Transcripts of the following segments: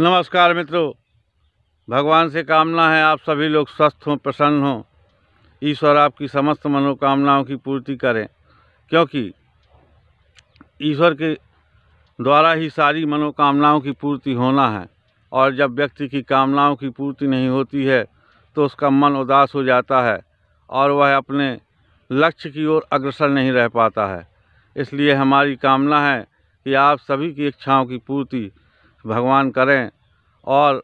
नमस्कार मित्रों भगवान से कामना है आप सभी लोग स्वस्थ हों प्रसन्न हों ईश्वर आपकी समस्त मनोकामनाओं की पूर्ति करें क्योंकि ईश्वर के द्वारा ही सारी मनोकामनाओं की पूर्ति होना है और जब व्यक्ति की कामनाओं की पूर्ति नहीं होती है तो उसका मन उदास हो जाता है और वह अपने लक्ष्य की ओर अग्रसर नहीं रह पाता है इसलिए हमारी कामना है कि आप सभी की इच्छाओं की पूर्ति भगवान करें और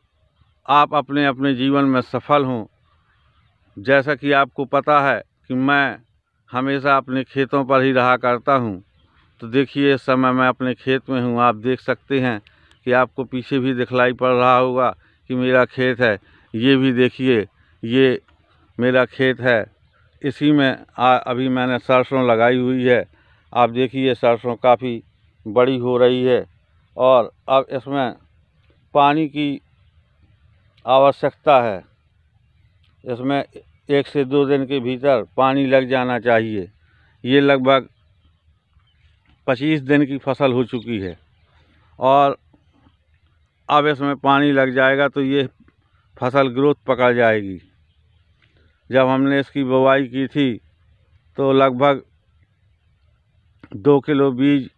आप अपने अपने जीवन में सफल हों जैसा कि आपको पता है कि मैं हमेशा अपने खेतों पर ही रहा करता हूं तो देखिए इस समय मैं अपने खेत में हूं आप देख सकते हैं कि आपको पीछे भी दिखलाई पड़ रहा होगा कि मेरा खेत है ये भी देखिए ये मेरा खेत है इसी में आ, अभी मैंने सरसों लगाई हुई है आप देखिए सरसों काफ़ी बड़ी हो रही है और अब इसमें पानी की आवश्यकता है इसमें एक से दो दिन के भीतर पानी लग जाना चाहिए ये लगभग पच्चीस दिन की फसल हो चुकी है और अब इसमें पानी लग जाएगा तो ये फसल ग्रोथ पकड़ जाएगी जब हमने इसकी बुवाई की थी तो लगभग दो किलो बीज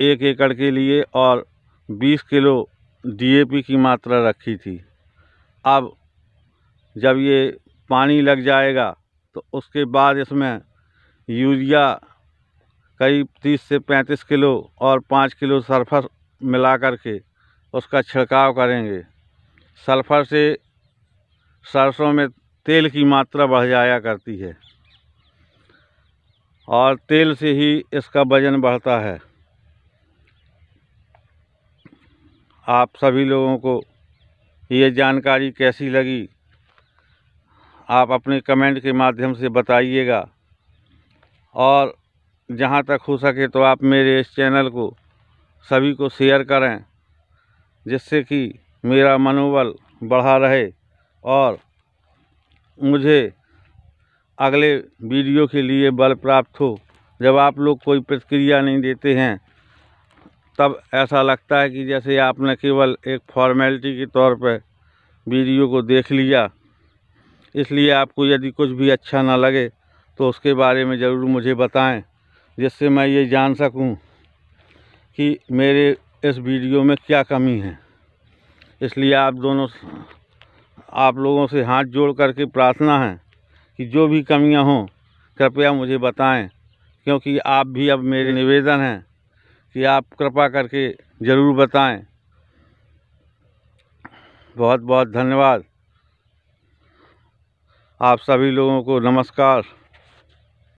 एक एकड़ के लिए और बीस किलो डी ए पी की मात्रा रखी थी अब जब ये पानी लग जाएगा तो उसके बाद इसमें यूरिया करीब तीस से पैंतीस किलो और पाँच किलो सल्फर मिला कर के उसका छिड़काव करेंगे सल्फर से सरसों में तेल की मात्रा बढ़ जाया करती है और तेल से ही इसका वज़न बढ़ता है आप सभी लोगों को ये जानकारी कैसी लगी आप अपने कमेंट के माध्यम से बताइएगा और जहाँ तक हो सके तो आप मेरे इस चैनल को सभी को शेयर करें जिससे कि मेरा मनोबल बढ़ा रहे और मुझे अगले वीडियो के लिए बल प्राप्त हो जब आप लोग कोई प्रतिक्रिया नहीं देते हैं तब ऐसा लगता है कि जैसे आपने केवल एक फॉर्मेलिटी के तौर पर वीडियो को देख लिया इसलिए आपको यदि कुछ भी अच्छा ना लगे तो उसके बारे में ज़रूर मुझे बताएं जिससे मैं ये जान सकूं कि मेरे इस वीडियो में क्या कमी है इसलिए आप दोनों आप लोगों से हाथ जोड़ करके प्रार्थना है कि जो भी कमियां हों कृपया मुझे बताएं क्योंकि आप भी अब मेरे निवेदन हैं कि आप कृपा करके ज़रूर बताएं बहुत बहुत धन्यवाद आप सभी लोगों को नमस्कार